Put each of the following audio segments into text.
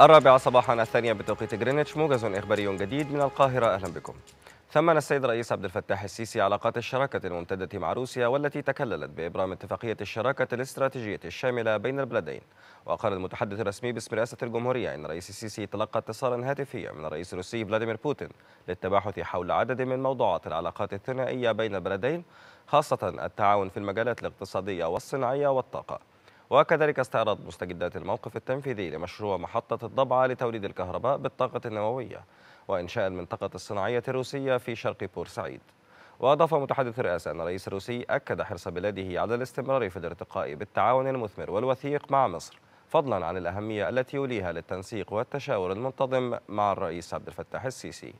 الرابعة صباحا الثانية بتوقيت جرينتش موجز إخباري جديد من القاهرة أهلا بكم ثمن السيد الرئيس عبد الفتاح السيسي علاقات الشراكة الممتدة مع روسيا والتي تكللت بإبرام اتفاقية الشراكة الاستراتيجية الشاملة بين البلدين وقال المتحدث الرسمي باسم رئاسة الجمهورية أن الرئيس السيسي تلقى اتصالا هاتفيا من الرئيس الروسي فلاديمير بوتين للتباحث حول عدد من موضوعات العلاقات الثنائية بين البلدين خاصة التعاون في المجالات الاقتصادية والصناعية والطاقة وكذلك استعراض مستجدات الموقف التنفيذي لمشروع محطة الضبعة لتوليد الكهرباء بالطاقة النووية وإنشاء المنطقة الصناعية الروسية في شرق بورسعيد وأضاف متحدث الرئاسة أن الرئيس الروسي أكد حرص بلاده على الاستمرار في الارتقاء بالتعاون المثمر والوثيق مع مصر فضلا عن الأهمية التي يوليها للتنسيق والتشاور المنتظم مع الرئيس عبد الفتاح السيسي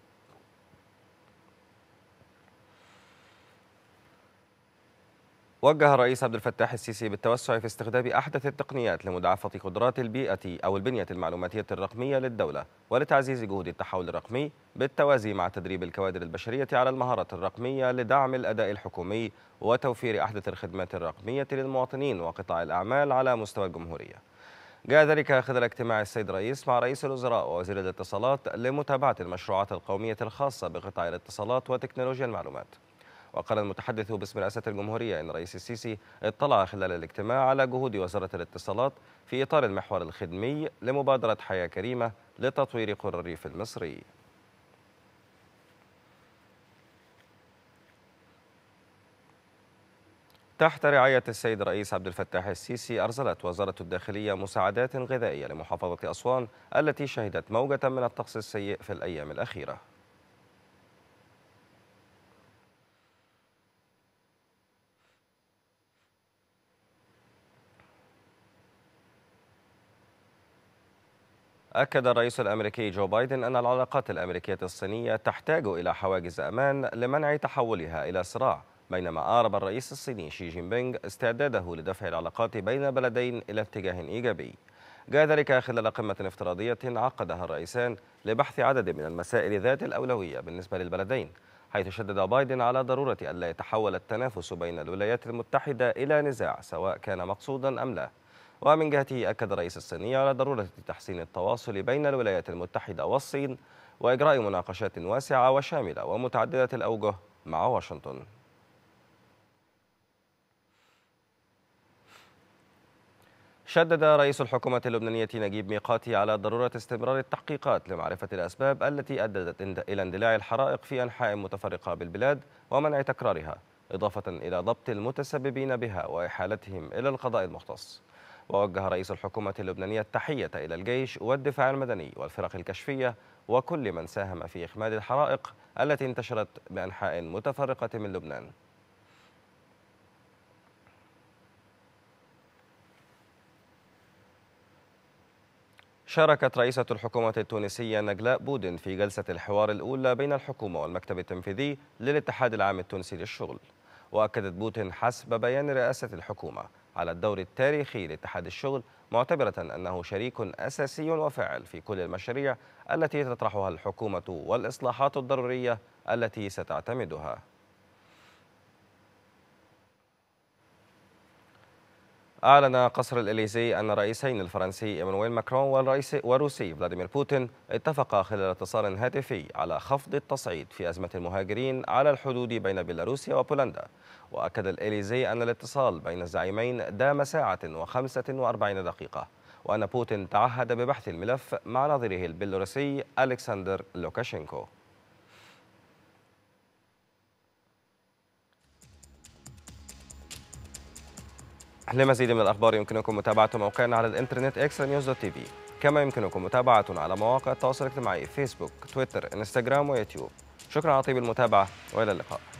وجه الرئيس عبد الفتاح السيسي بالتوسع في استخدام احدث التقنيات لمضاعفه قدرات البيئه او البنيه المعلوماتيه الرقميه للدوله ولتعزيز جهود التحول الرقمي بالتوازي مع تدريب الكوادر البشريه على المهارات الرقميه لدعم الاداء الحكومي وتوفير احدث الخدمات الرقميه للمواطنين وقطاع الاعمال على مستوى الجمهوريه. جاء ذلك خلال اجتماع السيد الرئيس مع رئيس الوزراء ووزير الاتصالات لمتابعه المشروعات القوميه الخاصه بقطاع الاتصالات وتكنولوجيا المعلومات. وقال المتحدث باسم رئاسة الجمهورية أن الرئيس السيسي اطلع خلال الاجتماع على جهود وزارة الاتصالات في إطار المحور الخدمي لمبادرة حياة كريمة لتطوير قرى الريف المصري تحت رعاية السيد الرئيس عبد الفتاح السيسي أرسلت وزارة الداخلية مساعدات غذائية لمحافظة أسوان التي شهدت موجة من الطقس السيء في الأيام الأخيرة أكد الرئيس الأمريكي جو بايدن أن العلاقات الأمريكية الصينية تحتاج إلى حواجز أمان لمنع تحولها إلى صراع بينما أعرب الرئيس الصيني شي جين بينغ استعداده لدفع العلاقات بين البلدين إلى اتجاه إيجابي جاء ذلك خلال قمة افتراضية عقدها الرئيسان لبحث عدد من المسائل ذات الأولوية بالنسبة للبلدين حيث شدد بايدن على ضرورة ألا يتحول التنافس بين الولايات المتحدة إلى نزاع سواء كان مقصودا أم لا ومن جهته أكد الرئيس الصيني على ضرورة تحسين التواصل بين الولايات المتحدة والصين وإجراء مناقشات واسعة وشاملة ومتعددة الأوجه مع واشنطن شدد رئيس الحكومة اللبنانية نجيب ميقاتي على ضرورة استمرار التحقيقات لمعرفة الأسباب التي أدت إلى اندلاع الحرائق في أنحاء متفرقة بالبلاد ومنع تكرارها إضافة إلى ضبط المتسببين بها وإحالتهم إلى القضاء المختص ووجه رئيس الحكومة اللبنانية التحية إلى الجيش والدفاع المدني والفرق الكشفية وكل من ساهم في إخماد الحرائق التي انتشرت بأنحاء متفرقة من لبنان شاركت رئيسة الحكومة التونسية نجلاء بودن في جلسة الحوار الأولى بين الحكومة والمكتب التنفيذي للاتحاد العام التونسي للشغل وأكدت بوتين حسب بيان رئاسة الحكومة على الدور التاريخي لاتحاد الشغل معتبرة أنه شريك أساسي وفاعل في كل المشاريع التي تطرحها الحكومة والإصلاحات الضرورية التي ستعتمدها أعلن قصر الإليزي أن الرئيسين الفرنسي إيمانويل ماكرون والرئيس والروسي فلاديمير بوتين اتفقا خلال اتصال هاتفي على خفض التصعيد في أزمة المهاجرين على الحدود بين بيلاروسيا وبولندا وأكد الإليزي أن الاتصال بين الزعيمين دام ساعة وخمسة وأربعين دقيقة وأن بوتين تعهد ببحث الملف مع نظيره البيلاروسي ألكسندر لوكاشينكو لمزيد من الأخبار يمكنكم متابعة موقعنا على الإنترنت إكسترا نيوز دوت تي في كما يمكنكم متابعتنا على مواقع التواصل الاجتماعي فيسبوك تويتر إنستغرام ويوتيوب شكرا على طيب المتابعة وإلى اللقاء